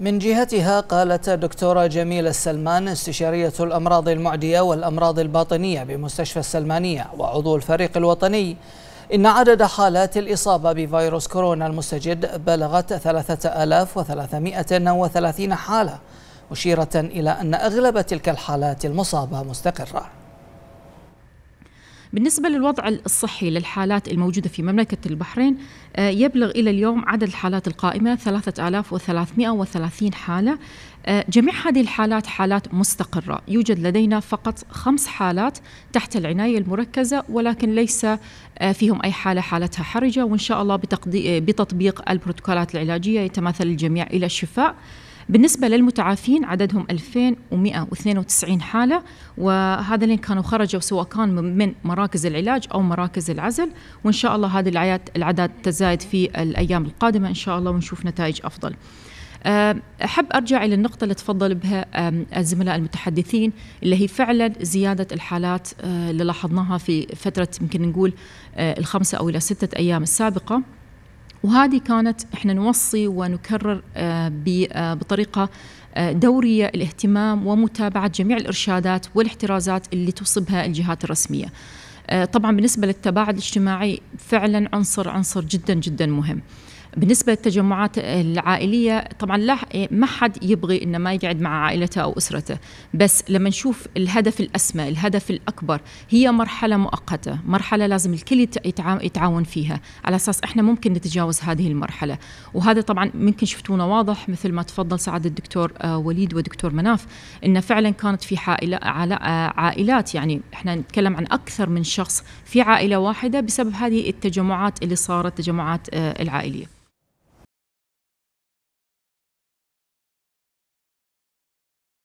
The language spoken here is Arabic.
من جهتها قالت دكتورة جميلة السلمان استشارية الأمراض المعدية والأمراض الباطنية بمستشفى السلمانية وعضو الفريق الوطني إن عدد حالات الإصابة بفيروس كورونا المستجد بلغت 3330 حالة مشيرة إلى أن أغلب تلك الحالات المصابة مستقرة بالنسبة للوضع الصحي للحالات الموجودة في مملكة البحرين آه، يبلغ إلى اليوم عدد الحالات القائمة 3330 حالة آه، جميع هذه الحالات حالات مستقرة يوجد لدينا فقط خمس حالات تحت العناية المركزة ولكن ليس آه، فيهم أي حالة حالتها حرجة وإن شاء الله بتطبيق البروتوكولات العلاجية يتماثل الجميع إلى الشفاء بالنسبة للمتعافين عددهم 2192 حالة وهذين كانوا خرجوا سواء كان من مراكز العلاج أو مراكز العزل وإن شاء الله هذه العيات العدد تزايد في الأيام القادمة إن شاء الله ونشوف نتائج أفضل أه، أحب أرجع إلى النقطة اللي تفضل بها أه، الزملاء المتحدثين اللي هي فعلا زيادة الحالات أه، اللي لاحظناها في فترة يمكن نقول الخمسة أو إلى ستة أيام السابقة وهذه كانت احنا نوصي ونكرر آه، آه، بطريقه آه، دوريه الاهتمام ومتابعه جميع الارشادات والاحترازات اللي تصبها الجهات الرسميه. طبعا بالنسبه للتباعد الاجتماعي فعلا عنصر عنصر جدا جدا مهم. بالنسبه للتجمعات العائليه طبعا لا إيه، ما حد يبغي انه ما يقعد مع عائلته او اسرته بس لما نشوف الهدف الاسمى الهدف الاكبر هي مرحله مؤقته مرحله لازم الكل يتعاون فيها على اساس احنا ممكن نتجاوز هذه المرحله وهذا طبعا ممكن شفتونا واضح مثل ما تفضل سعاده الدكتور آه، وليد ودكتور مناف انه فعلا كانت في حائله آه، عائلات يعني احنا نتكلم عن اكثر من شخص في عائله واحده بسبب هذه التجمعات اللي صارت تجمعات آه، العائليه